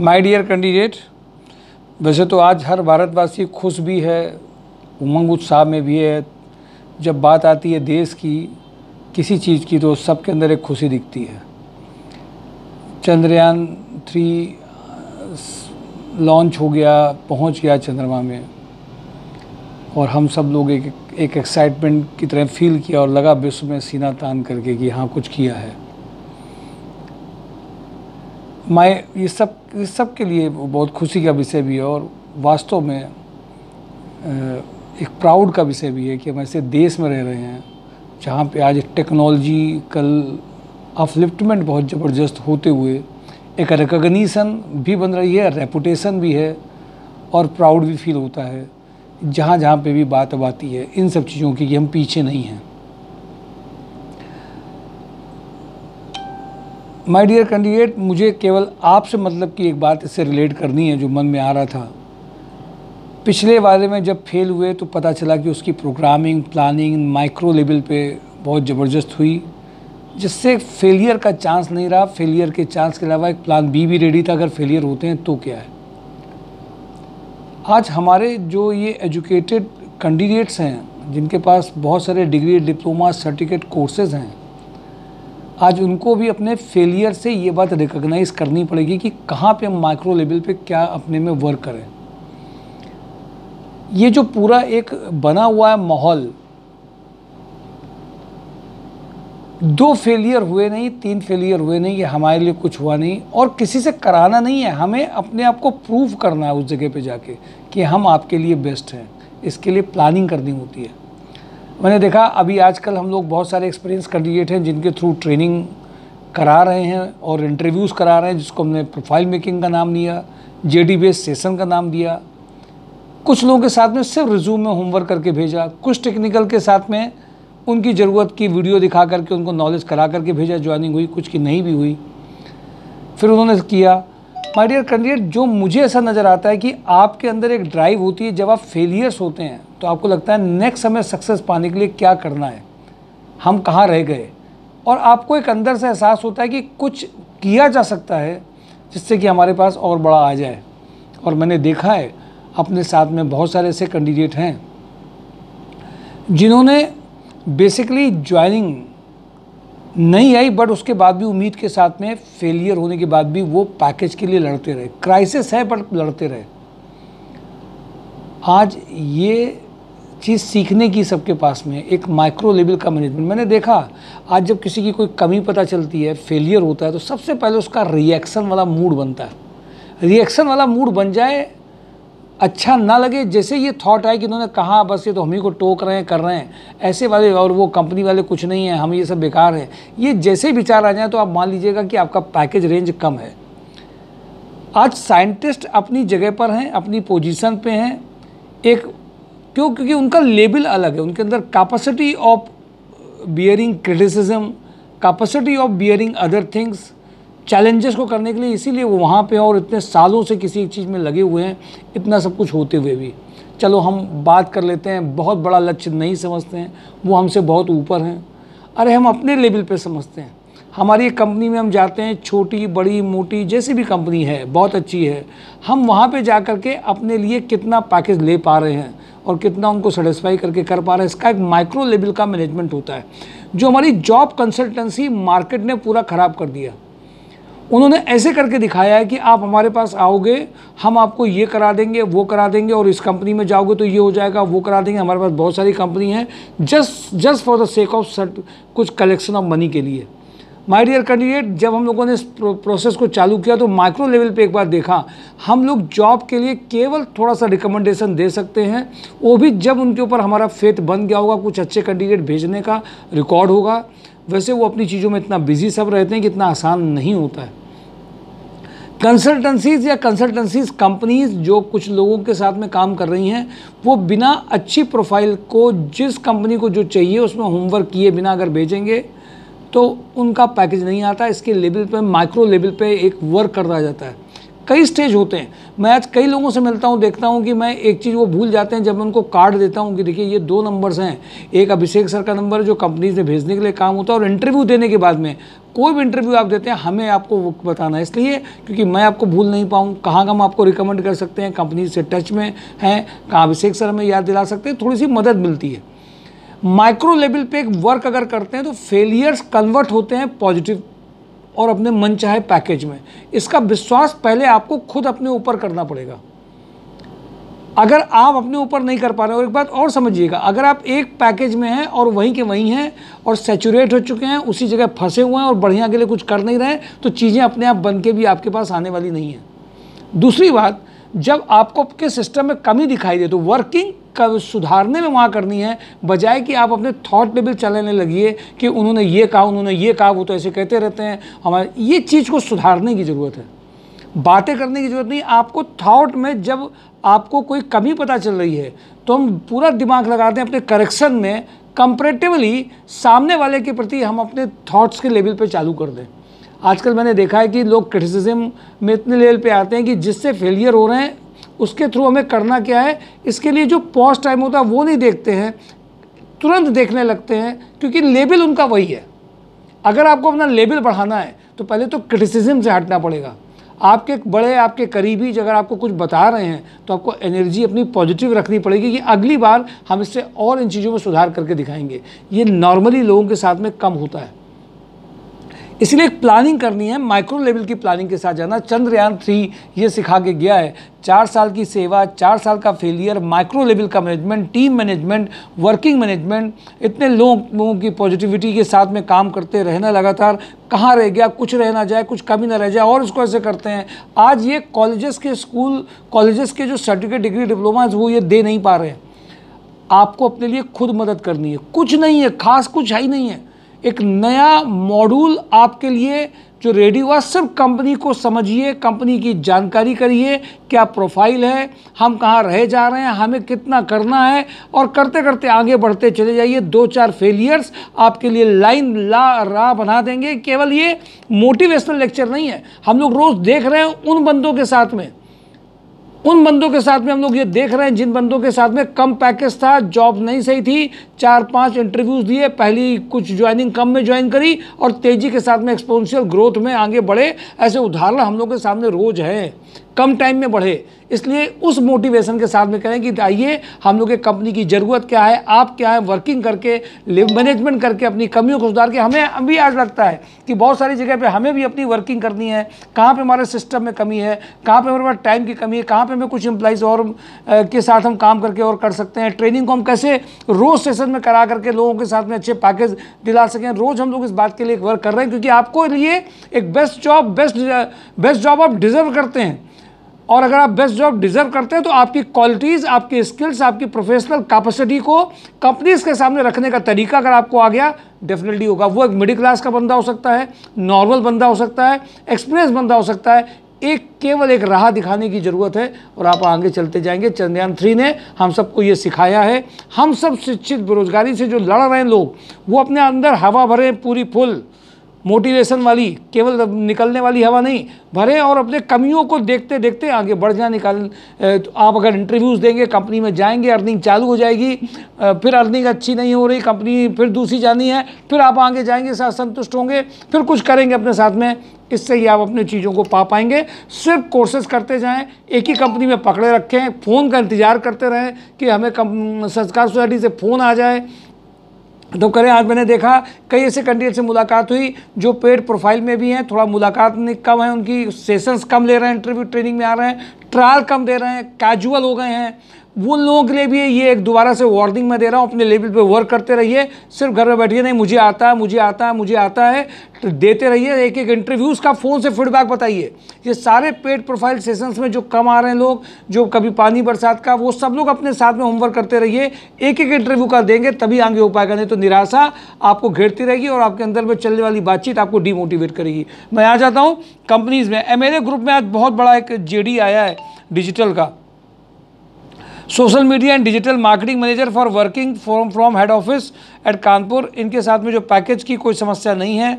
my dear candidate वैसे तो आज हर भारतवासी खुश भी है उमंग उत्साह में भी है जब बात आती है देश की किसी चीज़ की तो सबके अंदर एक खुशी दिखती है चंद्रयान थ्री लॉन्च हो गया पहुंच गया चंद्रमा में और हम सब लोग एक एक एक्साइटमेंट की तरह फील किया और लगा विश्व में सीना तान करके कि हाँ कुछ किया है मैं ये सब इस सब के लिए बहुत खुशी का विषय भी है और वास्तव में एक प्राउड का विषय भी है कि हम ऐसे देश में रह रहे हैं जहाँ पे आज टेक्नोलॉजी कल अपलिफ्टमेंट बहुत ज़बरदस्त होते हुए एक रिकगनीसन भी बन रही है रेपुटेशन भी है और प्राउड भी फील होता है जहाँ जहाँ पे भी बात अब आती है इन सब चीज़ों की कि हम पीछे नहीं हैं माय डियर कैंडिडेट मुझे केवल आपसे मतलब कि एक बात इससे रिलेट करनी है जो मन में आ रहा था पिछले वाले में जब फेल हुए तो पता चला कि उसकी प्रोग्रामिंग प्लानिंग माइक्रो लेवल पे बहुत ज़बरदस्त हुई जिससे फेलियर का चांस नहीं रहा फेलियर के चांस के अलावा एक प्लान बी भी रेडी था अगर फेलियर होते हैं तो क्या है आज हमारे जो ये एजुकेटेड कैंडिडेट्स हैं जिनके पास बहुत सारे डिग्री डिप्लोमा सर्टिफिकेट कोर्सेज़ हैं आज उनको भी अपने फेलियर से ये बात रिकग्नाइज करनी पड़ेगी कि कहाँ पे हम माइक्रो लेवल पे क्या अपने में वर्क करें ये जो पूरा एक बना हुआ है माहौल दो फेलियर हुए नहीं तीन फेलियर हुए नहीं ये हमारे लिए कुछ हुआ नहीं और किसी से कराना नहीं है हमें अपने आप को प्रूव करना है उस जगह पे जाके कि हम आपके लिए बेस्ट हैं इसके लिए प्लानिंग करनी होती है मैंने देखा अभी आजकल हम लोग बहुत सारे एक्सपीरियंस कैंडिडेट हैं जिनके थ्रू ट्रेनिंग करा रहे हैं और इंटरव्यूज़ करा रहे हैं जिसको हमने प्रोफाइल मेकिंग का नाम दिया जे बेस सेशन का नाम दिया कुछ लोगों के साथ में सिर्फ रिज्यूम में होमवर्क करके भेजा कुछ टेक्निकल के साथ में उनकी ज़रूरत की वीडियो दिखा करके उनको नॉलेज करा करके भेजा ज्वाइनिंग हुई कुछ की नहीं भी हुई फिर उन्होंने किया माय डियर कैंडिडेट जो मुझे ऐसा नज़र आता है कि आपके अंदर एक ड्राइव होती है जब आप फेलियर्स होते हैं तो आपको लगता है नेक्स्ट समय सक्सेस पाने के लिए क्या करना है हम कहाँ रह गए और आपको एक अंदर से एहसास होता है कि कुछ किया जा सकता है जिससे कि हमारे पास और बड़ा आ जाए और मैंने देखा है अपने साथ में बहुत सारे ऐसे कैंडिडेट हैं जिन्होंने बेसिकली ज्वाइनिंग नहीं आई बट उसके बाद भी उम्मीद के साथ में फेलियर होने के बाद भी वो पैकेज के लिए लड़ते रहे क्राइसिस है बट लड़ते रहे आज ये चीज़ सीखने की सबके पास में एक माइक्रो लेवल का मैनेजमेंट मैंने देखा आज जब किसी की कोई कमी पता चलती है फेलियर होता है तो सबसे पहले उसका रिएक्शन वाला मूड बनता है रिएक्शन वाला मूड बन जाए अच्छा ना लगे जैसे ये थॉट आए कि इन्होंने कहा बस ये तो हम ही को टोक रहे हैं कर रहे हैं ऐसे वाले और वो कंपनी वाले कुछ नहीं है हम ये सब बेकार हैं ये जैसे विचार आ जाए तो आप मान लीजिएगा कि आपका पैकेज रेंज कम है आज साइंटिस्ट अपनी जगह पर हैं अपनी पोजीशन पे हैं एक क्यों क्योंकि उनका लेबल अलग है उनके अंदर capacity of bearing criticism capacity of bearing other things challenges को करने के लिए इसीलिए वो वहाँ पर और इतने सालों से किसी एक चीज़ में लगे हुए हैं इतना सब कुछ होते हुए भी चलो हम बात कर लेते हैं बहुत बड़ा लक्ष्य नहीं समझते हैं वो हमसे बहुत ऊपर हैं अरे हम अपने लेवल पे समझते हैं हमारी कंपनी में हम जाते हैं छोटी बड़ी मोटी जैसी भी कंपनी है बहुत अच्छी है हम वहाँ पे जा कर के अपने लिए कितना पैकेज ले पा रहे हैं और कितना उनको सेटिस्फाई करके कर पा रहे हैं इसका एक माइक्रो लेवल का मैनेजमेंट होता है जो हमारी जॉब कंसल्टेंसी मार्केट ने पूरा ख़राब कर दिया उन्होंने ऐसे करके दिखाया है कि आप हमारे पास आओगे हम आपको ये करा देंगे वो करा देंगे और इस कंपनी में जाओगे तो ये हो जाएगा वो करा देंगे हमारे पास बहुत सारी कंपनी है just just for the sake of sort कुछ कलेक्शन ऑफ मनी के लिए माय डियर कैंडिडेट जब हम लोगों ने इस प्रोसेस को चालू किया तो माइक्रो लेवल पे एक बार देखा हम लोग जॉब के लिए केवल थोड़ा सा रिकमेंडेशन दे सकते हैं वो भी जब उनके ऊपर हमारा फेथ बन गया होगा कुछ अच्छे कैंडिडेट भेजने का रिकॉर्ड होगा वैसे वो अपनी चीज़ों में इतना बिजी सब रहते हैं कि इतना आसान नहीं होता है कंसल्टेंसीज या कंसल्टेंसीज कंपनीज जो कुछ लोगों के साथ में काम कर रही हैं वो बिना अच्छी प्रोफाइल को जिस कंपनी को जो चाहिए उसमें होमवर्क किए बिना अगर भेजेंगे तो उनका पैकेज नहीं आता इसके लेवल पे माइक्रो लेवल पे एक वर्क कर रहा जाता है कई स्टेज होते हैं मैं आज कई लोगों से मिलता हूँ देखता हूँ कि मैं एक चीज़ वो भूल जाते हैं जब मैं उनको कार्ड देता हूँ कि देखिए ये दो नंबर्स हैं एक अभिषेक सर का नंबर जो कंपनीज में भेजने के लिए काम होता है और इंटरव्यू देने के बाद में कोई भी इंटरव्यू आप देते हैं हमें आपको वो बताना है इसलिए क्योंकि मैं आपको भूल नहीं पाऊँ कहाँ का हम आपको रिकमेंड कर सकते हैं कंपनी से टच में हैं कहाँ अभिषेक सर हमें याद दिला सकते हैं थोड़ी सी मदद मिलती है माइक्रो लेवल पे एक वर्क अगर करते हैं तो फेलियर्स कन्वर्ट होते हैं पॉजिटिव और अपने मनचाहे पैकेज में इसका विश्वास पहले आपको खुद अपने ऊपर करना पड़ेगा अगर आप अपने ऊपर नहीं कर पा रहे और एक बात और समझिएगा अगर आप एक पैकेज में हैं और वहीं के वहीं हैं और सेचुरेट हो चुके हैं उसी जगह फंसे हुए हैं और बढ़िया के लिए कुछ कर नहीं रहे तो चीज़ें अपने आप बन के भी आपके पास आने वाली नहीं हैं दूसरी बात जब आपको आपके सिस्टम में कमी दिखाई दे तो वर्किंग का सुधारने में वहाँ करनी है बजाय कि आप अपने थॉट लेवल चलने लगिए कि उन्होंने ये कहा उन्होंने ये कहा वो तो ऐसे कहते रहते हैं हमारे ये चीज़ को सुधारने की ज़रूरत है बातें करने की ज़रूरत नहीं आपको थॉट में जब आपको कोई कमी पता चल रही है तो हम पूरा दिमाग लगाते हैं अपने करेक्शन में कंपेरेटिवली सामने वाले के प्रति हम अपने थॉट्स के लेवल पर चालू कर दें आजकल मैंने देखा है कि लोग क्रिटिसिज्म में इतने लेवल पे आते हैं कि जिससे फेलियर हो रहे हैं उसके थ्रू हमें करना क्या है इसके लिए जो पॉज टाइम होता है वो नहीं देखते हैं तुरंत देखने लगते हैं क्योंकि लेबल उनका वही है अगर आपको अपना लेबल बढ़ाना है तो पहले तो क्रिटिसिज्म से हटना पड़ेगा आपके बड़े आपके करीबी अगर आपको कुछ बता रहे हैं तो आपको एनर्जी अपनी पॉजिटिव रखनी पड़ेगी कि अगली बार हम इससे और इन चीज़ों में सुधार करके दिखाएंगे ये नॉर्मली लोगों के साथ में कम होता है इसलिए एक प्लानिंग करनी है माइक्रो लेवल की प्लानिंग के साथ जाना चंद्रयान थ्री ये सिखा के गया है चार साल की सेवा चार साल का फेलियर माइक्रो लेवल का management team management working management इतने लोगों की पॉजिटिविटी के साथ में काम करते रहना लगातार कहाँ रह गया कुछ रह ना जाए कुछ कमी ना रह जाए और उसको ऐसे करते हैं आज ये कॉलेजेस के स्कूल कॉलेजेस के जो सर्टिफिकेट डिग्री डिप्लोमा वो ये दे नहीं पा रहे हैं आपको अपने लिए खुद मदद करनी है कुछ नहीं है खास कुछ है ही नहीं है एक नया मॉड्यूल आपके लिए जो रेडी हुआ सिर्फ कंपनी को समझिए कंपनी की जानकारी करिए क्या प्रोफाइल है हम कहाँ रह जा रहे हैं हमें कितना करना है और करते करते आगे बढ़ते चले जाइए दो चार फेलियर्स आपके लिए लाइन ला रा बना देंगे केवल ये मोटिवेशनल लेक्चर नहीं है हम लोग रोज़ देख रहे हैं उन बंदों के साथ में उन बंदों के साथ में हम लोग ये देख रहे हैं जिन बंदों के साथ में कम पैकेज था जॉब नहीं सही थी चार पांच इंटरव्यूज दिए पहली कुछ ज्वाइनिंग कम में ज्वाइन करी और तेज़ी के साथ में एक्सपोनशियल ग्रोथ में आगे बढ़े ऐसे उदाहरण हम लोग के सामने रोज हैं कम टाइम में बढ़े इसलिए उस मोटिवेशन के साथ में करें कि आइए हम लोग के कंपनी की ज़रूरत क्या है आप क्या है वर्किंग करके मैनेजमेंट करके अपनी कमियों को सुधार के हमें अभी आज लगता है कि बहुत सारी जगह पे हमें भी अपनी वर्किंग करनी है कहाँ पे हमारे सिस्टम में कमी है कहाँ पे हमारे पास टाइम की कमी है कहाँ पे हमें कुछ एम्प्लाइज और आ, के साथ हम काम करके और कर सकते हैं ट्रेनिंग को हम कैसे रोज़ सेशन में करा करके लोगों के साथ में अच्छे पैकेज दिला सकें रोज़ हम लोग इस बात के लिए वर्क कर रहे हैं क्योंकि आपको लिए एक best job best best job आप डिज़र्व करते हैं और अगर आप बेस्ट जॉब डिजर्व करते हैं तो आपकी क्वालिटीज़ आपकी स्किल्स आपकी प्रोफेशनल कैपेसिटी को कंपनीज़ के सामने रखने का तरीका अगर आपको आ गया डेफिनेटली होगा वो एक मिडिल क्लास का बंदा हो सकता है नॉर्मल बंदा हो सकता है एक्सपीरियंस बंदा हो सकता है एक केवल एक राह दिखाने की ज़रूरत है और आप आगे चलते जाएंगे चंद्रयान थ्री ने हम सबको ये सिखाया है हम सब शिक्षित बेरोजगारी से जो लड़ रहे हैं लोग वो अपने अंदर हवा भरें पूरी फुल मोटिवेशन वाली केवल निकलने वाली हवा नहीं भरें और अपने कमियों को देखते देखते आगे बढ़ जाए निकाल तो आप अगर इंटरव्यूज़ देंगे कंपनी में जाएंगे अर्निंग चालू हो जाएगी फिर अर्निंग अच्छी नहीं हो रही कंपनी फिर दूसरी जानी है फिर आप आगे जाएंगे साथ संतुष्ट होंगे फिर कुछ करेंगे अपने साथ में इससे ही आप अपने चीज़ों को पा पाएंगे सिर्फ कोर्सेज करते जाएं एक ही कंपनी में पकड़े रखें फ़ोन का इंतज़ार करते रहें कि हमें संस्कार सोसाइटी से फ़ोन आ जाए तो करें आज मैंने देखा कई ऐसे कैंडिडेट से मुलाकात हुई जो पेड प्रोफाइल में भी हैं थोड़ा मुलाकात कम है उनकी सेशंस कम ले रहे हैं इंटरव्यू ट्रेनिंग में आ रहे हैं ट्रायल कम दे रहे हैं कैजुअल हो गए हैं वो लोगों के लिए भी ये एक दोबारा से वार्निंग मैं दे रहा हूँ अपने लेवल पे वर्क करते रहिए सिर्फ घर में बैठिए नहीं मुझे आता है मुझे आता है मुझे आता है तो देते रहिए एक एक इंटरव्यू उसका फ़ोन से फीडबैक बताइए ये सारे पेड प्रोफाइल सेशंस में जो कम आ रहे हैं लोग जो कभी पानी बरसात का वो सब लोग अपने साथ में होमवर्क करते रहिए एक एक इंटरव्यू का देंगे तभी आगे हो पाएगा नहीं तो निराशा आपको घेरती रहेगी और आपके अंदर में चलने वाली बातचीत आपको डीमोटिवेट करेगी मैं आ जाता हूँ कंपनीज़ में एम ग्रुप में आज बहुत बड़ा एक जे आया है डिजिटल का social media and digital marketing manager for working from from head office at Kanpur इनके साथ में जो पैकेज की कोई समस्या नहीं है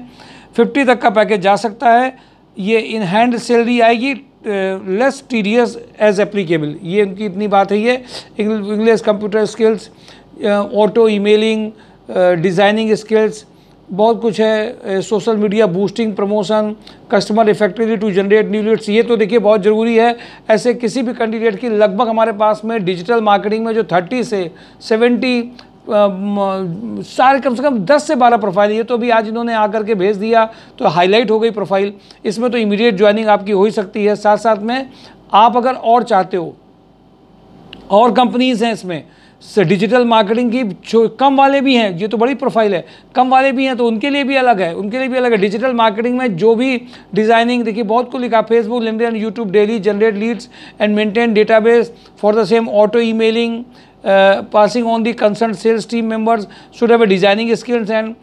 फिफ्टी तक का पैकेज जा सकता है ये इन हैंड सैलरी आएगी लेस टीरियस एज एप्लीकेबल ये उनकी इतनी बात है ये English computer skills auto emailing designing skills बहुत कुछ है social media boosting promotion customer effectively to generate new leads ये तो देखिए बहुत ज़रूरी है ऐसे किसी भी कैंडिडेट की लगभग हमारे पास में डिजिटल मार्केटिंग में जो 30 से 70 सारे कम से कम 10 से 12 प्रोफाइल ये तो अभी आज इन्होंने आकर के भेज दिया तो हाईलाइट हो गई प्रोफाइल इसमें तो इमीडिएट ज्वाइनिंग आपकी हो ही सकती है साथ साथ में आप अगर और चाहते हो और कंपनीज़ हैं इसमें डिजिटल मार्केटिंग की कम वाले भी हैं ये तो बड़ी प्रोफाइल है कम वाले भी हैं तो उनके लिए भी अलग है उनके लिए भी अलग है डिजिटल मार्केटिंग में जो भी डिज़ाइनिंग देखिए बहुत को लिखा Facebook LinkedIn YouTube daily generate leads and maintain database for the same auto emailing passing on the concern sales team members should have designing skills and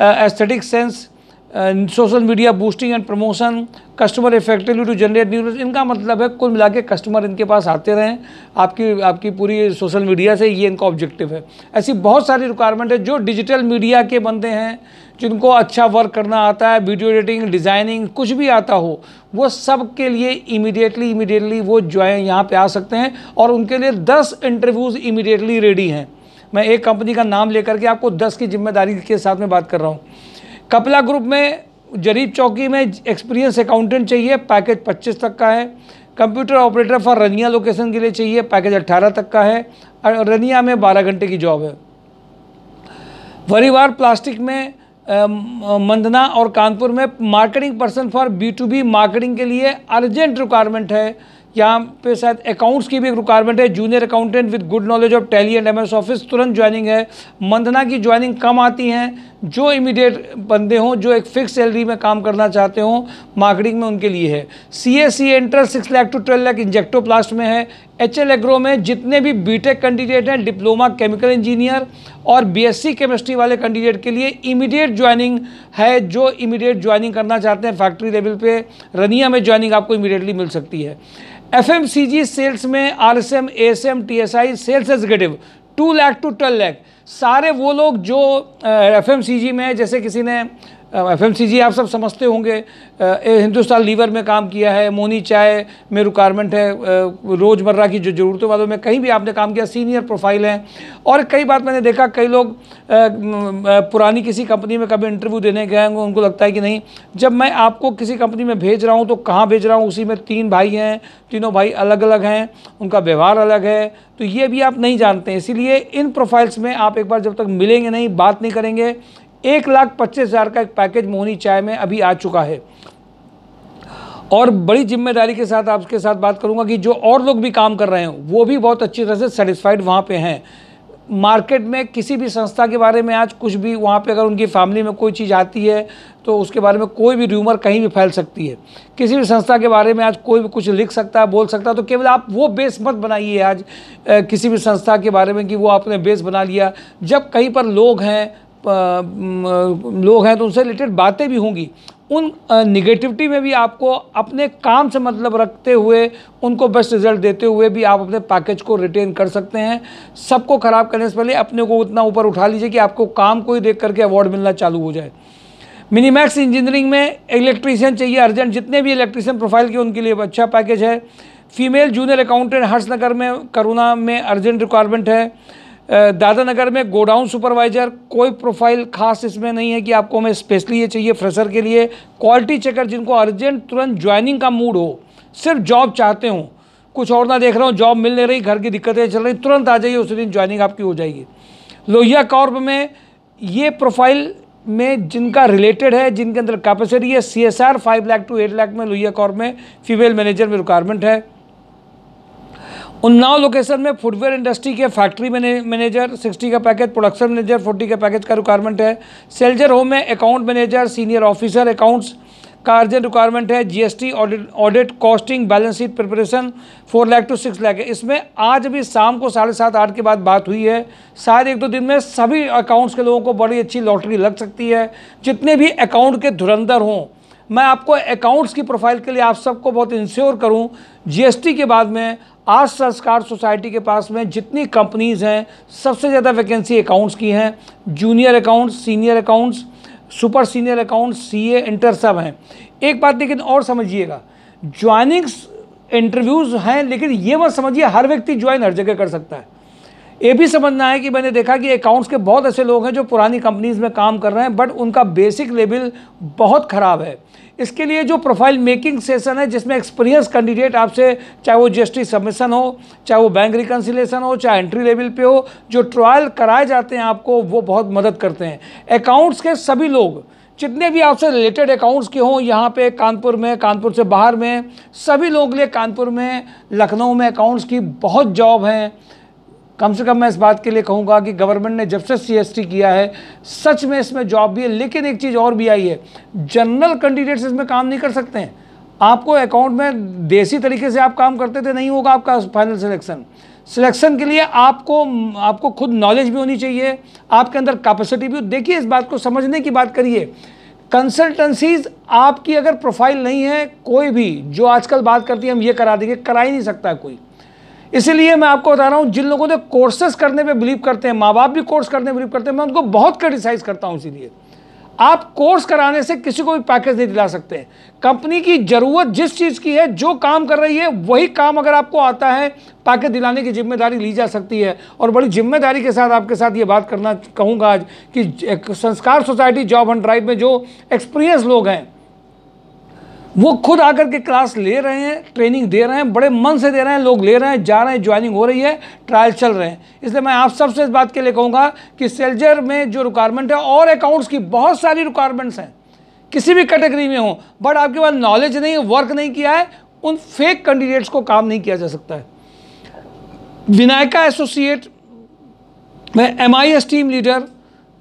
aesthetic sense social media boosting and promotion customer effectively to generate generate इनका मतलब है कुल मिला के customer इनके पास आते रहें आपकी आपकी पूरी सोशल मीडिया से ये इनका ऑब्जेक्टिव है ऐसी बहुत सारी रिक्वायरमेंट है जो डिजिटल मीडिया के बंदे हैं जिनको अच्छा वर्क करना आता है वीडियो एडिटिंग डिज़ाइनिंग कुछ भी आता हो वो सब के लिए इमीडिएटली इमीडिएटली वो ज्वाइन यहाँ पे आ सकते हैं और उनके लिए दस इंटरव्यूज़ इमीडिएटली रेडी हैं मैं एक कंपनी का नाम लेकर के आपको दस की जिम्मेदारी के साथ में बात कर रहा हूँ कपला ग्रुप में जरीब चौकी में एक्सपीरियंस अकाउंटेंट चाहिए पैकेज 25 तक का है computer operator for Rania location के लिए चाहिए पैकेज 18 तक का है और रनिया में 12 घंटे की जॉब है वरीवार प्लास्टिक में मंदना और कानपुर में marketing person for B to B marketing के लिए अर्जेंट रिक्वायरमेंट है यहाँ पे शायद अकाउंट्स की भी एक रिक्वायरमेंट है junior accountant with good knowledge of Tally and M office तुरंत ज्वाइनिंग है मंदना की ज्वाइनिंग कम आती हैं जो इमीडिएट बंदे हों जो एक फिक्स सैलरी में काम करना चाहते हों मार्केटिंग में उनके लिए है C S C entrance six lakh to twelve lakh Injecto Plast में है एच एल एग्रो में जितने भी बीटेक कैंडिडेट हैं डिप्लोमा केमिकल इंजीनियर और बीएससी केमिस्ट्री वाले कैंडिडेट के लिए इमीडिएट ज्वाइनिंग है जो इमीडिएट ज्वाइनिंग करना चाहते हैं फैक्ट्री लेवल पे रनिया में ज्वाइनिंग आपको इमीडिएटली मिल सकती है एफएमसीजी सेल्स में RSM ASM TSI sales executive to lakh to twelve lakh सारे वो लोग जो एफ एम सी जी में जैसे किसी ने एफ आप सब समझते होंगे हिंदुस्तान लीवर में काम किया है मोनी चाय में रिक्वायरमेंट है रोज़मर्रा की जो ज़रूरतों वालों में कहीं भी आपने काम किया सीनियर प्रोफाइल हैं और कई बार मैंने देखा कई लोग पुरानी किसी कंपनी में कभी इंटरव्यू देने गए होंगे उनको लगता है कि नहीं जब मैं आपको किसी कंपनी में भेज रहा हूँ तो कहाँ भेज रहा हूँ उसी में तीन भाई हैं तीनों भाई अलग अलग हैं उनका व्यवहार अलग है तो ये भी आप नहीं जानते इसीलिए इन प्रोफाइल्स में आप एक बार जब तक मिलेंगे नहीं बात नहीं करेंगे एक लाख पच्चीस हज़ार का एक पैकेज मोहनी चाय में अभी आ चुका है और बड़ी जिम्मेदारी के साथ आपके साथ बात करूंगा कि जो और लोग भी काम कर रहे हैं वो भी बहुत अच्छी तरह से सेटिस्फाइड वहाँ पे हैं मार्केट में किसी भी संस्था के बारे में आज कुछ भी वहाँ पे अगर उनकी फैमिली में कोई चीज़ आती है तो उसके बारे में कोई भी र्यूमर कहीं भी फैल सकती है किसी भी संस्था के बारे में आज कोई भी कुछ लिख सकता है बोल सकता है तो केवल आप वो बेस मत बनाइए आज किसी भी संस्था के बारे में कि वो आपने बेस बना लिया जब कहीं पर लोग हैं लोग हैं तो उनसे रिलेटेड बातें भी होंगी उन निगेटिविटी में भी आपको अपने काम से मतलब रखते हुए उनको बेस्ट रिजल्ट देते हुए भी आप अपने पैकेज को रिटेन कर सकते हैं सबको ख़राब करने से पहले अपने को उतना ऊपर उठा लीजिए कि आपको काम को ही देख करके अवार्ड मिलना चालू हो जाए मिनीमैक्स इंजीनियरिंग में इलेक्ट्रीशियन चाहिए अर्जेंट जितने भी इलेक्ट्रीशियन प्रोफाइल के उनके लिए अच्छा पैकेज है फीमेल जूनियर अकाउंटेंट हर्षनगर में करुणा में अर्जेंट रिक्वायरमेंट है दादा नगर में गोडाउन सुपरवाइज़र कोई प्रोफाइल खास इसमें नहीं है कि आपको हमें स्पेशली ये चाहिए फ्रेशर के लिए क्वालिटी चेकर जिनको अर्जेंट तुरंत ज्वाइनिंग का मूड हो सिर्फ जॉब चाहते हो कुछ और ना देख रहा हूँ जॉब मिल नहीं रही घर की दिक्कतें चल रही तुरंत आ जाइए उसी दिन ज्वाइनिंग आपकी हो जाएगी लोहिया कॉर्प में ये प्रोफाइल में जिनका रिलेटेड है जिनके अंदर कैपेसिटी है C S R five lakh to eight lakh में लोहिया कॉर्प में फीमेल मैनेजर में रिक्वायरमेंट है उन्नाव लोकेशन में फुटवेयर इंडस्ट्री के फैक्ट्री मैनेजर सिक्सटी का पैकेज प्रोडक्शन मैनेजर फोर्टी का पैकेज का रिक्वायरमेंट है सेल्जर होम में account manager senior officer accounts का अर्जेंट रिक्वायरमेंट है GST audit audit costing balance sheet preparation four lakh to six lakh इसमें आज भी शाम को साढ़े सात आठ के बाद बात हुई है शायद एक दो दिन में सभी अकाउंट्स के लोगों को बड़ी अच्छी लॉटरी लग सकती है जितने भी अकाउंट के धुरंधर हों मैं आपको अकाउंट्स की प्रोफाइल के लिए आप सबको बहुत इंश्योर करूं जीएसटी के बाद में आज संस्कार सोसाइटी के पास में जितनी कंपनीज़ हैं सबसे ज़्यादा वैकेंसी अकाउंट्स की हैं junior accounts senior accounts super senior accounts CA inter सब हैं एक बात लेकिन और समझिएगा ज्वाइनिंग्स इंटरव्यूज़ हैं लेकिन ये मत समझिए हर व्यक्ति ज्वाइन हर जगह कर सकता है ये भी समझना है कि मैंने देखा कि अकाउंट्स के बहुत ऐसे लोग हैं जो पुरानी कंपनीज़ में काम कर रहे हैं बट उनका बेसिक लेवल बहुत ख़राब है इसके लिए जो प्रोफाइल मेकिंग सेशन है जिसमें एक्सपीरियंस कैंडिडेट आपसे चाहे वो जीएसटी सबमिशन हो चाहे वो बैंक रिकन्सिलेशन हो चाहे एंट्री लेवल पे हो जो ट्रायल कराए जाते हैं आपको वो बहुत मदद करते हैं अकाउंट्स के सभी लोग जितने भी आपसे रिलेटेड अकाउंट्स के हों यहाँ पे कानपुर में कानपुर से बाहर में सभी लोगों के लिए कानपुर में लखनऊ में अकाउंट्स की बहुत जॉब हैं कम से कम मैं इस बात के लिए कहूँगा कि गवर्नमेंट ने जब से सीएसटी किया है सच में इसमें जॉब भी है लेकिन एक चीज़ और भी आई है जनरल कैंडिडेट्स इसमें काम नहीं कर सकते हैं आपको अकाउंट में देसी तरीके से आप काम करते थे नहीं होगा आपका फाइनल सिलेक्शन सिलेक्शन के लिए आपको आपको खुद नॉलेज भी होनी चाहिए आपके अंदर कैपेसिटी भी देखिए इस बात को समझने की बात करिए कंसल्टेंसीज आपकी अगर प्रोफाइल नहीं है कोई भी जो आजकल बात करती है हम ये करा देंगे करा ही नहीं सकता कोई इसीलिए मैं आपको बता रहा हूँ जिन लोगों ने कोर्सेज करने पे बिलीव करते हैं माँ बाप भी कोर्स करने बिलीव करते हैं मैं उनको बहुत क्रिटिसाइज़ करता हूँ इसीलिए आप कोर्स कराने से किसी को भी पैकेज नहीं दिला सकते कंपनी की ज़रूरत जिस चीज़ की है जो काम कर रही है वही काम अगर आपको आता है पैकेज दिलाने की जिम्मेदारी ली जा सकती है और बड़ी जिम्मेदारी के साथ आपके साथ ये बात करना कहूँगा आज कि संस्कार सोसाइटी जॉब एंड ड्राइव में जो एक्सपीरियंस लोग हैं वो खुद आकर के क्लास ले रहे हैं ट्रेनिंग दे रहे हैं बड़े मन से दे रहे हैं लोग ले रहे हैं जा रहे हैं ज्वाइनिंग हो रही है ट्रायल चल रहे हैं इसलिए मैं आप सबसे इस बात के लिए कहूँगा कि सेल्जर में जो रिक्वायरमेंट है और अकाउंट्स की बहुत सारी रिक्वायरमेंट्स हैं किसी भी कैटेगरी में हो बट आपके पास नॉलेज नहीं है वर्क नहीं किया है उन फेक कैंडिडेट्स को काम नहीं किया जा सकता है विनायका एसोसिएट में M team leader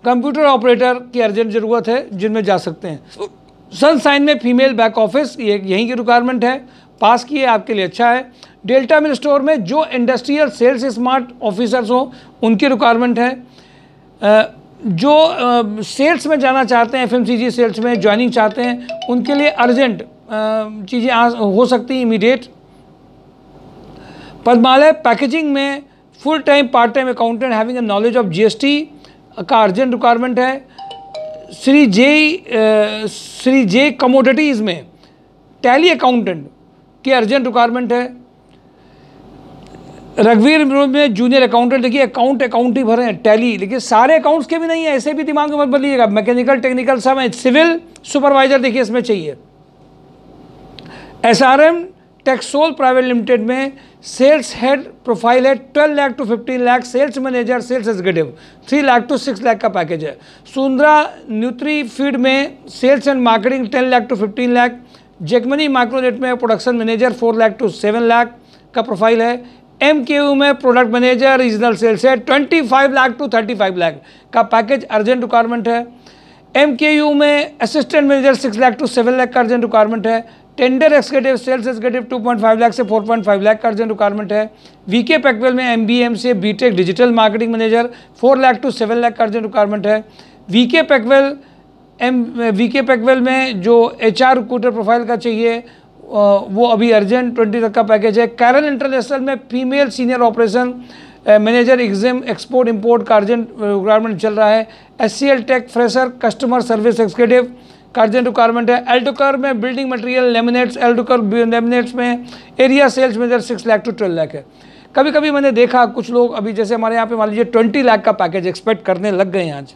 computer operator की अर्जेंट ज़रूरत है जिनमें जा सकते हैं सनसाइन में फीमेल बैक ऑफिस ये यहीं की रिक्वायरमेंट है पास किए आपके लिए अच्छा है डेल्टा मिल स्टोर में जो इंडस्ट्रियल सेल्स स्मार्ट ऑफिसर्स हों उनकी रिक्वायरमेंट है जो सेल्स में जाना चाहते हैं एफएमसीजी सेल्स में ज्वाइनिंग चाहते हैं उनके लिए अर्जेंट चीज़ें हो सकती हैं इमीडिएट पद्मालय पैकेजिंग में full time part time accountant having a knowledge of GST का अर्जेंट रिक्वायरमेंट है Shri J Shri J commodities में टैली अकाउंटेंट की अर्जेंट रिक्वायरमेंट है रघुवीर में जूनियर अकाउंटेंट देखिए अकाउंट अकाउंट ही भरे हैं टैली देखिए सारे अकाउंट्स के भी नहीं है ऐसे भी दिमाग में मत बदलिएगा मैकेनिकल टेक्निकल सब है सिविल सुपरवाइजर देखिए इसमें चाहिए एसआरएम टेक्सोल प्राइवेट लिमिटेड में सेल्स हेड प्रोफाइल है 12 lakh to 15 lakh sales manager sales executive 3 lakh to 6 lakh का पैकेज है सुंदरा न्यूट्री फीड में sales and marketing 10 lakh to 15 lakh जेकमनी माइक्रोनेट में production manager 4 lakh to 7 lakh का प्रोफाइल है एम में प्रोडक्ट मैनेजर रीजनल सेल्स है five lakh to five lakh का पैकेज अर्जेंट रिक्वायरमेंट है एम में assistant manager six lakh to seven lakh का अर्जेंट रिक्वायरमेंट है tender executive sales executive 2.5 lakh से 4.5 लाख का अर्जेंट रिक्वायरमेंट है वीके पैकवेल में एमबीएम से BTech digital marketing manager 4 lakh to 7 lakh का अर्जेंट रिक्वायरमेंट है VK Packwell M VK Packwell में जो एच आर रिक्रूटर प्रोफाइल का चाहिए वो अभी अर्जेंट ट्वेंटी तक का पैकेज है कैरन इंटरनेशनल में female senior operation manager exam export import का अर्जेंट रिक्वायरमेंट चल रहा है S tech fresher customer service executive कार्जन रिक्वायरमेंट है एल्टोकर में बिल्डिंग मटेरियल लेमिनेट्स एल्टोकर लेमिनेट्स में एरिया सेल्स में इधर six lakh to twelve lakh है कभी कभी मैंने देखा कुछ लोग अभी जैसे हमारे यहाँ पे मान लीजिए ट्वेंटी लाख का पैकेज एक्सपेक्ट करने लग गए हैं आज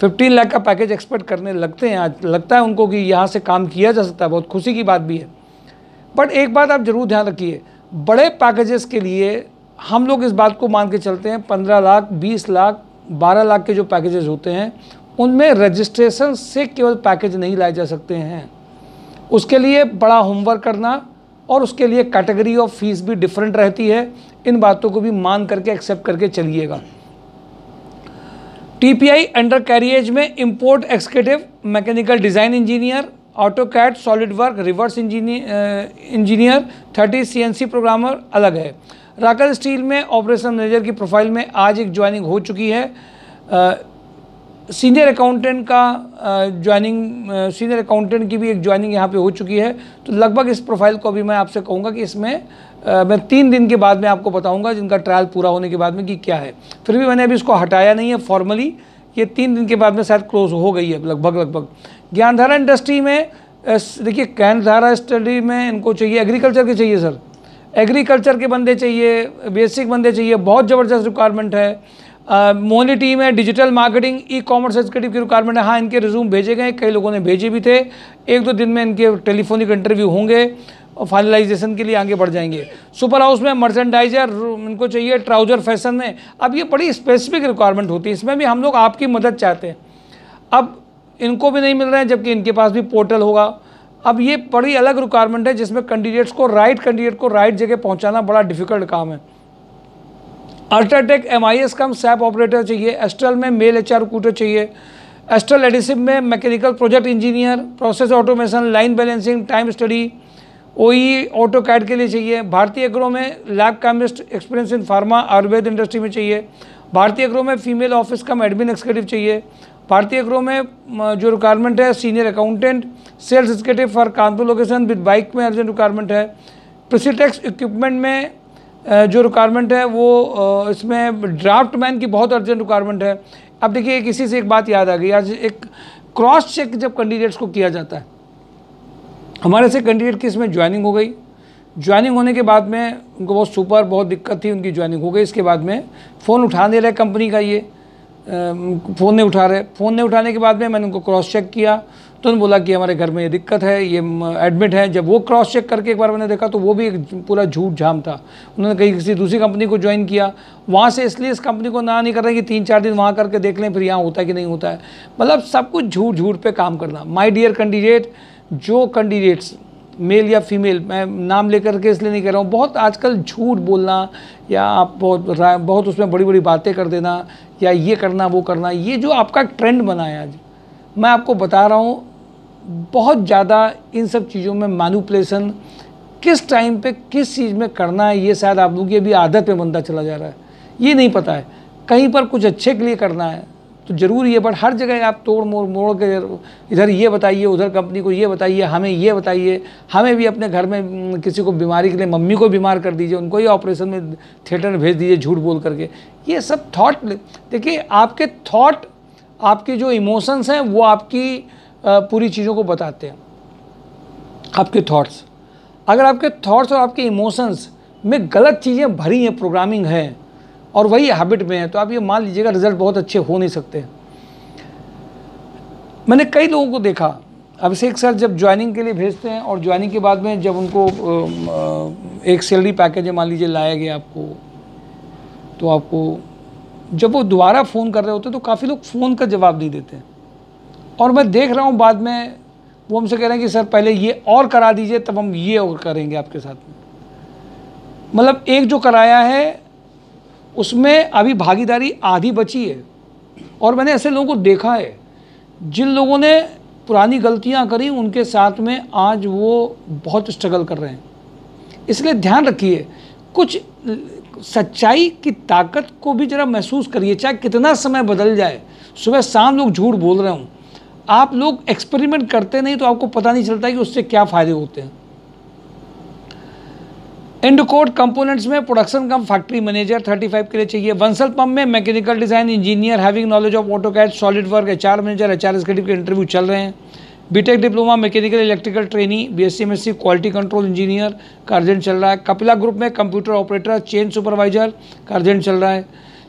फिफ्टीन लाख का पैकेज एक्सपेक्ट करने लगते हैं आज लगता है उनको कि यहाँ से काम किया जा सकता है बहुत खुशी की बात भी है बट एक बात आप ज़रूर ध्यान रखिए बड़े पैकेजेस के लिए हम लोग इस बात को मान के चलते हैं पंद्रह लाख बीस लाख बारह लाख के जो पैकेजेस होते हैं उनमें रजिस्ट्रेशन से केवल पैकेज नहीं लाए जा सकते हैं उसके लिए बड़ा होमवर्क करना और उसके लिए कैटेगरी ऑफ फीस भी डिफरेंट रहती है इन बातों को भी मान करके एक्सेप्ट करके चलिएगा टीपीआई अंडर कैरिएज में import executive mechanical design engineer auto CAD solid work reverse engineer thirty CNC programmer अलग है राकल स्टील में ऑपरेशन मैनेजर की प्रोफाइल में आज एक ज्वाइनिंग हो चुकी है uh, सीनियर अकाउंटेंट का ज्वाइनिंग सीनियर अकाउंटेंट की भी एक ज्वाइनिंग यहाँ पे हो चुकी है तो लगभग इस प्रोफाइल को अभी मैं आपसे कहूँगा कि इसमें आ, मैं तीन दिन के बाद में आपको बताऊँगा जिनका ट्रायल पूरा होने के बाद में कि क्या है फिर भी मैंने अभी इसको हटाया नहीं है फॉर्मली ये तीन दिन के बाद में शायद क्लोज हो गई है लगभग लगभग ज्ञानधारा इंडस्ट्री में देखिए ज्ञानधारा स्टडी में इनको चाहिए एग्रीकल्चर के चाहिए सर एग्रीकल्चर के बंदे चाहिए बेसिक बंदे चाहिए बहुत ज़बरदस्त रिक्वायरमेंट है मोनी टीम है digital marketing e commerce executive की रिक्वायरमेंट है हाँ इनके रिज्यूम भेजे गए कई लोगों ने भेजे भी थे एक दो दिन में इनके टेलीफोनिक इंटरव्यू होंगे और फाइनलाइजेशन के लिए आगे बढ़ जाएंगे सुपर हाउस में मर्चेंडाइजर इनको चाहिए ट्राउज़र फैशन में अब ये बड़ी स्पेसिफिक रिक्वायरमेंट होती है इसमें भी हम लोग आपकी मदद चाहते हैं अब इनको भी नहीं मिल रहे हैं जबकि इनके पास भी पोर्टल होगा अब ये बड़ी अलग रिक्वायरमेंट है जिसमें कैंडिडेट्स को राइट कैंडिडेट को राइट जगह पहुंचाना बड़ा डिफिकल्ट काम है UltraTech M I S cum SAP operator चाहिए एस्ट्रल में मेल एच आर रिक्रूटर चाहिए एस्ट्रल एडिसिव में mechanical project engineer process automation line balancing time study O E auto CAD के लिए चाहिए भारतीय एग्रो में lab chemist experience in pharma Ayurveda industry में चाहिए भारतीय एग्रो में female office cum admin executive चाहिए भारतीय एग्रो में जो रिक्वायरमेंट है senior accountant sales executive for Kanpur location with bike में अर्जेंट रिक्वायरमेंट है प्रिसीटेक्स इक्विपमेंट में जो रिक्वायरमेंट है वो इसमें ड्राफ्ट मैन की बहुत अर्जेंट रिक्वायरमेंट है अब देखिए किसी से एक बात याद आ गई आज एक क्रॉस चेक जब कैंडिडेट्स को किया जाता है हमारे से कैंडिडेट की इसमें ज्वाइनिंग हो गई ज्वाइनिंग होने के बाद में उनको बहुत सुपर बहुत दिक्कत थी उनकी ज्वाइनिंग हो गई इसके बाद में फ़ोन उठा दे रहे कंपनी का ये फ़ोन नहीं उठा रहे फ़ोन नहीं उठाने के बाद में मैंने उनको क्रॉस चेक किया तो उन्होंने बोला कि हमारे घर में ये दिक्कत है ये एडमिट है जब वो क्रॉस चेक करके एक बार मैंने देखा तो वो भी एक पूरा झूठ झाम था उन्होंने कहीं किसी दूसरी कंपनी को ज्वाइन किया वहाँ से इसलिए इस कंपनी को ना नहीं कर रहे कि तीन चार दिन वहाँ करके देख लें फिर यहाँ होता है कि नहीं होता है मतलब सब कुछ झूठ झूठ पर काम करना माई डियर कैंडिडेट जो कैंडिडेट्स मेल या फीमेल मैं नाम लेकर के इसलिए नहीं कह रहा हूँ बहुत आजकल झूठ बोलना या आप बहुत बहुत उसमें बड़ी बड़ी बातें कर देना या ये करना वो करना ये जो आपका ट्रेंड बना है आज मैं आपको बता रहा हूँ बहुत ज़्यादा इन सब चीज़ों में मानुपलेसन किस टाइम पे किस चीज़ में करना है ये शायद आप लोग की अभी आदत में बनता चला जा रहा है ये नहीं पता है कहीं पर कुछ अच्छे के लिए करना है तो ज़रूर ये बट हर जगह आप तोड़ मोड़ मोड़ के इधर ये बताइए उधर कंपनी को ये बताइए हमें ये बताइए हमें भी अपने घर में किसी को बीमारी के लिए मम्मी को बीमार कर दीजिए उनको ही ऑपरेशन में थिएटर में भेज दीजिए झूठ बोल करके ये सब थॉट देखिए आपके थॉट आपके जो इमोशंस हैं वो आपकी पूरी चीज़ों को बताते हैं आपके थॉट्स अगर आपके थॉट्स और आपके इमोशंस में गलत चीज़ें भरी हैं प्रोग्रामिंग है और वही हैबिट में है तो आप ये मान लीजिएगा रिजल्ट बहुत अच्छे हो नहीं सकते मैंने कई लोगों को देखा अब से एक सर जब ज्वाइनिंग के लिए भेजते हैं और ज्वाइनिंग के बाद में जब उनको एक सैलरी पैकेज मान लीजिए लाया गया आपको तो आपको जब वो दोबारा फ़ोन कर रहे होते हैं तो काफ़ी लोग फ़ोन का जवाब नहीं देते हैं और मैं देख रहा हूँ बाद में वो हमसे कह रहे हैं कि सर पहले ये और करा दीजिए तब हम ये और करेंगे आपके साथ में मतलब एक जो कराया है उसमें अभी भागीदारी आधी बची है और मैंने ऐसे लोगों को देखा है जिन लोगों ने पुरानी गलतियां करी उनके साथ में आज वो बहुत स्ट्रगल कर रहे हैं इसलिए ध्यान रखिए कुछ सच्चाई की ताकत को भी ज़रा महसूस करिए चाहे कितना समय बदल जाए सुबह शाम लोग झूठ बोल रहे हूँ आप लोग एक्सपेरिमेंट करते नहीं तो आपको पता नहीं चलता कि उससे क्या फ़ायदे होते हैं एंड कोड कंपोनेंट्स में प्रोडक्शन कम फैक्ट्री मैनेजर 35 के लिए चाहिए वंसल पंप में mechanical design engineer having knowledge of auto CAD solid work H manager H R के इंटरव्यू चल रहे हैं BTech diploma mechanical electrical trainee BSc quality control engineer का अर्जेंट चल रहा है कपिला ग्रुप में कंप्यूटर ऑपरेटर चेन सुपरवाइजर का अर्जेंट चल रहा है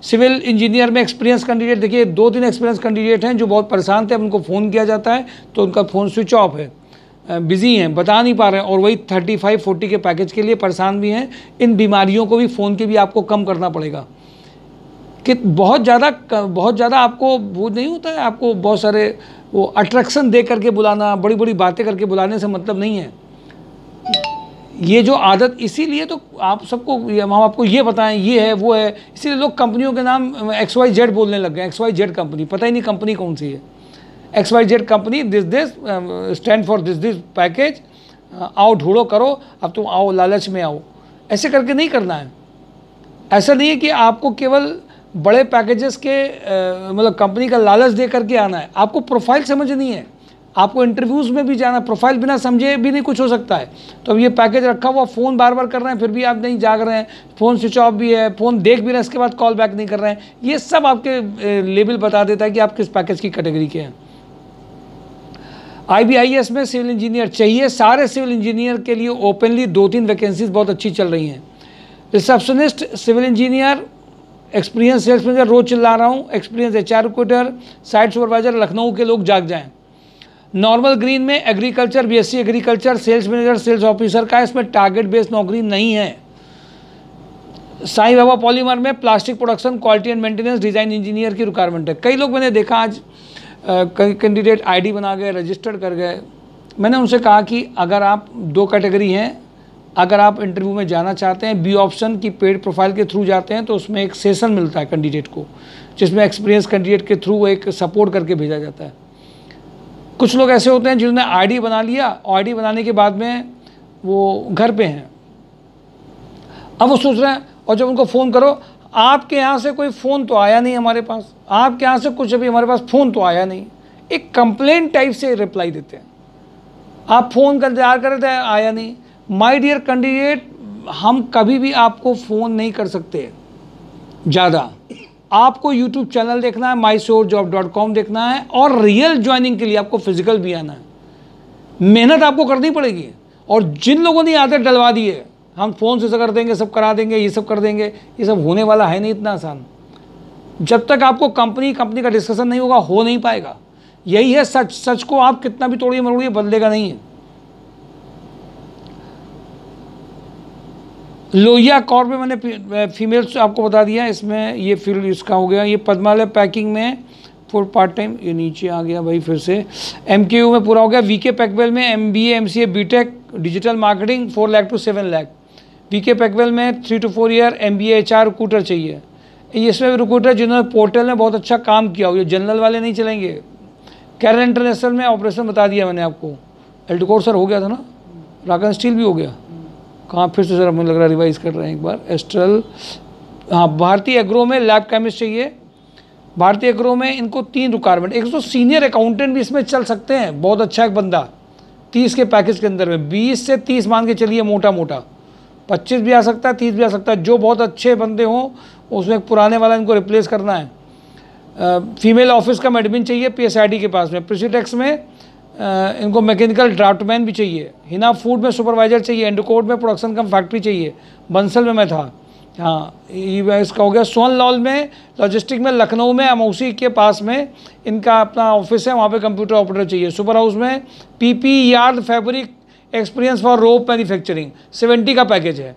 सिविल इंजीनियर में एक्सपीरियंस कैंडिडेट देखिए दो तीन एक्सपीरियंस कैंडिडेट हैं जो बहुत परेशान थे उनको फ़ोन किया जाता है तो उनका फ़ोन स्विच ऑफ है बिज़ी हैं बता नहीं पा रहे हैं और वही थर्टी फाइव फोर्टी के पैकेज के लिए परेशान भी हैं इन बीमारियों को भी फ़ोन के भी आपको कम करना पड़ेगा कि बहुत ज़्यादा बहुत ज़्यादा आपको वो नहीं होता है आपको बहुत सारे वो अट्रैक्शन दे करके बुलाना बड़ी बड़ी बातें करके बुलाने से मतलब नहीं है ये जो आदत इसीलिए तो आप सबको हम आपको ये बताएं ये है वो है इसीलिए लोग कंपनियों के नाम एक्स वाई जेड बोलने लग गए एक्स वाई जेड कंपनी पता ही नहीं कंपनी कौन सी है X Y Z company this this stand for this this package आओ ढूंढो करो अब तुम आओ लालच में आओ ऐसे करके नहीं करना है ऐसा नहीं है कि आपको केवल बड़े पैकेजेस के मतलब कंपनी का लालच दे करके आना है आपको प्रोफाइल समझनी है आपको इंटरव्यूज़ में भी जाना प्रोफाइल बिना समझे भी नहीं कुछ हो सकता है तो अब ये पैकेज रखा हुआ फ़ोन बार बार कर रहे हैं फिर भी आप नहीं जाग रहे हैं फ़ोन स्विच ऑफ भी है फ़ोन देख भी रहे हैं इसके बाद कॉल बैक नहीं कर रहे हैं ये सब आपके लेबल बता देता है कि आप किस पैकेज की कैटेगरी के हैं आईबीआईएस में सिविल इंजीनियर चाहिए सारे सिविल इंजीनियर के लिए ओपनली दो तीन वैकेंसीज बहुत अच्छी चल रही हैं receptionist civil engineer experience sales manager रोज चिल्ला रहा हूँ experience H R recruiter site supervisor Lucknow के लोग जाग जाएँ नॉर्मल ग्रीन में agriculture BSc e agriculture sales manager sales officer का इसमें टारगेट बेस्ड नौकरी नहीं है साई बाबा पॉलीमर में plastic production quality and maintenance design engineer की रिक्वायरमेंट है कई लोग मैंने देखा आज कैंडिडेट आईडी बना गए रजिस्टर्ड कर गए मैंने उनसे कहा कि अगर आप दो कैटेगरी हैं अगर आप इंटरव्यू में जाना चाहते हैं बी ऑप्शन की पेड प्रोफाइल के थ्रू जाते हैं तो उसमें एक सेशन मिलता है कैंडिडेट को जिसमें एक्सपीरियंस कैंडिडेट के थ्रू एक सपोर्ट करके भेजा जाता है कुछ लोग ऐसे होते हैं जिन्होंने आईडी बना लिया आईडी बनाने के बाद में वो घर पे हैं अब वो सोच रहे हैं और जब उनको फ़ोन करो आपके यहाँ से कोई फ़ोन तो आया नहीं हमारे पास आपके यहाँ से कुछ अभी हमारे पास फ़ोन तो आया नहीं एक कंप्लेन टाइप से रिप्लाई देते हैं आप फ़ोन का इंतजार कर रहे थे आया नहीं माय डियर कैंडिडेट हम कभी भी आपको फ़ोन नहीं कर सकते ज़्यादा आपको यूट्यूब चैनल देखना है माई सोर जॉब डॉट कॉम देखना है और रियल ज्वाइनिंग के लिए आपको फिजिकल भी आना है मेहनत आपको करनी पड़ेगी और जिन लोगों ने आदत डलवा दी है हम फ़ोन से कर देंगे सब करा देंगे ये सब कर देंगे ये सब होने वाला है नहीं इतना आसान जब तक आपको कंपनी कंपनी का डिस्कशन नहीं होगा हो नहीं पाएगा यही है सच सच को आप कितना भी तोड़िए मरोड़िए बदलेगा नहीं है लोहिया कॉर में मैंने फीमेल्स आपको बता दिया इसमें ये फील्ड इसका हो गया ये पद्मालय पैकिंग में फुल पार्ट टाइम ये नीचे आ गया भाई फिर से एम के यू में पूरा हो गया वी के पैकवेल में M B M C A B tech digital marketing four lakh to seven lakh V K Packwell में three to four year M B H R recruiter चाहिए इसमें भी रिक्रूटर जिन्होंने पोर्टल में बहुत अच्छा काम किया हो ये जनरल वाले नहीं चलेंगे कैरल इंटरनेशनल में ऑपरेशन बता दिया मैंने आपको एल्टिकोर सर हो गया था ना राकन स्टील भी हो गया कहाँ फिर से सर मुझे लग रहा है रिवाइज कर रहे हैं एक बार एस्ट्रल हाँ भारतीय एग्रो में लैब केमिस्ट चाहिए भारतीय एग्रो में इनको तीन रिक्वायरमेंट एक तो सीनियर अकाउंटेंट भी इसमें चल सकते हैं बहुत अच्छा एक बंदा तीस के पैकेज के अंदर में बीस से तीस मान के चलिए मोटा मोटा पच्चीस भी आ सकता है तीस भी आ सकता है जो बहुत अच्छे बंदे हों उसमें एक पुराने वाला इनको रिप्लेस करना है फीमेल ऑफिस का एडमिन चाहिए पी के पास में प्रिसीटेक्स में इनको मैकेनिकल ड्राफ्टमैन भी चाहिए हिना फूड में सुपरवाइज़र चाहिए एंडकोट में प्रोडक्शन कम फैक्ट्री चाहिए बंसल में मैं था हाँ इसका हो गया सोन लॉल में लॉजिस्टिक में लखनऊ में अमौसी के पास में इनका अपना ऑफिस है वहाँ पे कंप्यूटर ऑपरेटर चाहिए सुपर हाउस में PP yard fabric experience for rope manufacturing seventy का पैकेज है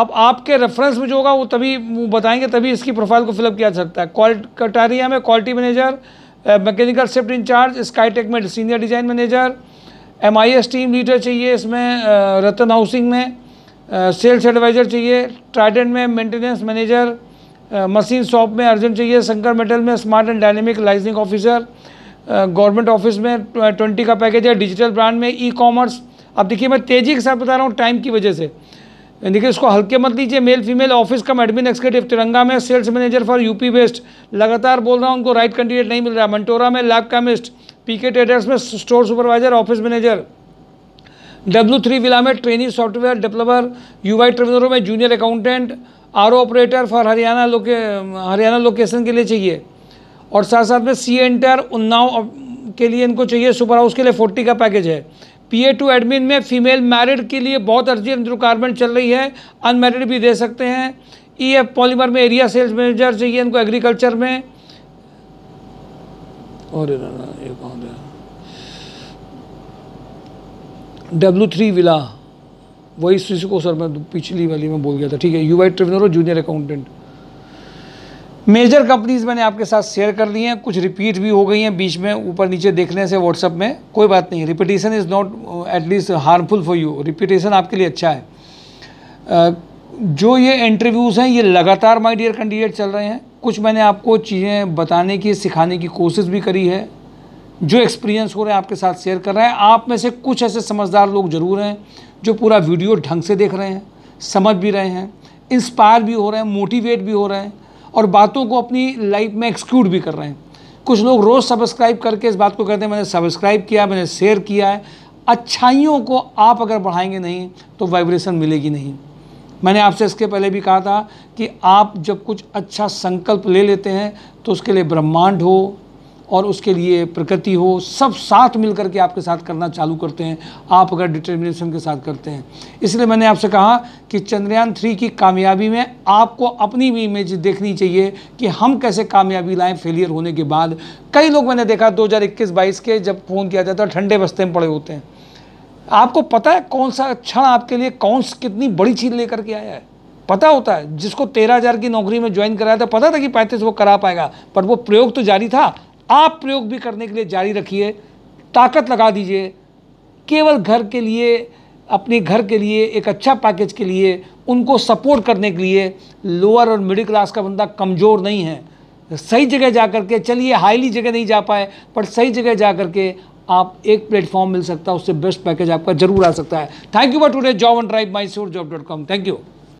अब आपके रेफरेंस में जो होगा वो तभी बताएंगे तभी इसकी प्रोफाइल को फिलअप किया जा सकता है कटारिया में quality manager mechanical shift incharge Skytech में senior design manager M team leader चाहिए इसमें रतन हाउसिंग में सेल्स एडवाइज़र चाहिए ट्राइडेंट में मेंटेनेंस मैनेजर मशीन शॉप में अर्जेंट चाहिए शंकर मेटल में smart and dynamic liaising officer government office में ट्वेंटी का पैकेज है डिजिटल ब्रांड में ई कॉमर्स अब देखिए मैं तेज़ी के साथ बता रहा हूँ टाइम की वजह से देखिए इसको हल्के मत लीजिए male female office cum admin executive Tiranga में sales manager for UP based लगातार बोल रहा हूँ उनको राइट कैंडिडेट नहीं मिल रहा मंटोरा में लैब केमिस्ट पीके ट्रेडर्स में store supervisor office manager W three villa में training software developer U Y ट्रेवलरों में junior accountant R operator for Haryana लोके हरियाणा लोकेशन के लिए चाहिए और साथ साथ में सी एंटर उन्नाव के लिए इनको चाहिए सुपर हाउस के लिए फोर्टी का पैकेज है पीए टू एडमिन में फीमेल मैरिड के लिए बहुत अर्जी रिक्वायरमेंट चल रही है अनमेरिड भी दे सकते हैं ई एफ पॉलीमर में एरिया सेल्स मैनेजर चाहिए इनको एग्रीकल्चर में और डब्ल्यू थ्री विला वही को सर मैं पिछली वाली में बोल गया था ठीक है यू वाई ट्रिब्यूनल और जूनियर अकाउंटेंट मेजर कंपनीज मैंने आपके साथ शेयर कर ली हैं कुछ रिपीट भी हो गई हैं बीच में ऊपर नीचे देखने से व्हाट्सअप में कोई बात नहीं repetition is not at least harmful for you repetition आपके लिए अच्छा है uh, जो ये इंटरव्यूज़ हैं ये लगातार माय डियर कैंडिडेट चल रहे हैं कुछ मैंने आपको चीज़ें बताने की सिखाने की कोशिश भी करी है जो एक्सपीरियंस हो रहे हैं आपके साथ शेयर कर रहे हैं आप में से कुछ ऐसे समझदार लोग ज़रूर हैं जो पूरा वीडियो ढंग से देख रहे हैं समझ भी रहे हैं इंस्पायर भी हो रहे हैं मोटिवेट भी हो रहे हैं और बातों को अपनी लाइफ में एक्सक्लूड भी कर रहे हैं कुछ लोग रोज़ सब्सक्राइब करके इस बात को कहते हैं मैंने सब्सक्राइब किया मैंने शेयर किया है अच्छाइयों को आप अगर बढ़ाएंगे नहीं तो वाइब्रेशन मिलेगी नहीं मैंने आपसे इसके पहले भी कहा था कि आप जब कुछ अच्छा संकल्प ले लेते हैं तो उसके लिए ब्रह्मांड हो और उसके लिए प्रकृति हो सब साथ मिलकर के आपके साथ करना चालू करते हैं आप अगर डिटर्मिनेशन के साथ करते हैं इसलिए मैंने आपसे कहा कि चंद्रयान थ्री की कामयाबी में आपको अपनी भी इमेज देखनी चाहिए कि हम कैसे कामयाबी लाएं फेलियर होने के बाद कई लोग मैंने देखा 2021-22 के जब फ़ोन किया जाता है ठंडे बस्ते में पड़े होते हैं आपको पता है कौन सा क्षण आपके लिए कौन कितनी बड़ी चीज़ लेकर के आया है पता होता है जिसको तेरह हज़ार की नौकरी में ज्वाइन कराया था पता था कि पैंतीस वो करा पाएगा बट वो प्रयोग तो जारी था आप प्रयोग भी करने के लिए जारी रखिए ताकत लगा दीजिए केवल घर के लिए अपने घर के लिए एक अच्छा पैकेज के लिए उनको सपोर्ट करने के लिए लोअर और मिडिल क्लास का बंदा कमज़ोर नहीं है सही जगह जा कर के चलिए हाईली जगह नहीं जा पाए पर सही जगह जा कर के आप एक प्लेटफॉर्म मिल सकता है उससे बेस्ट पैकेज आपका जरूर आ सकता है thank you for today job and drive my sure job dot com thank you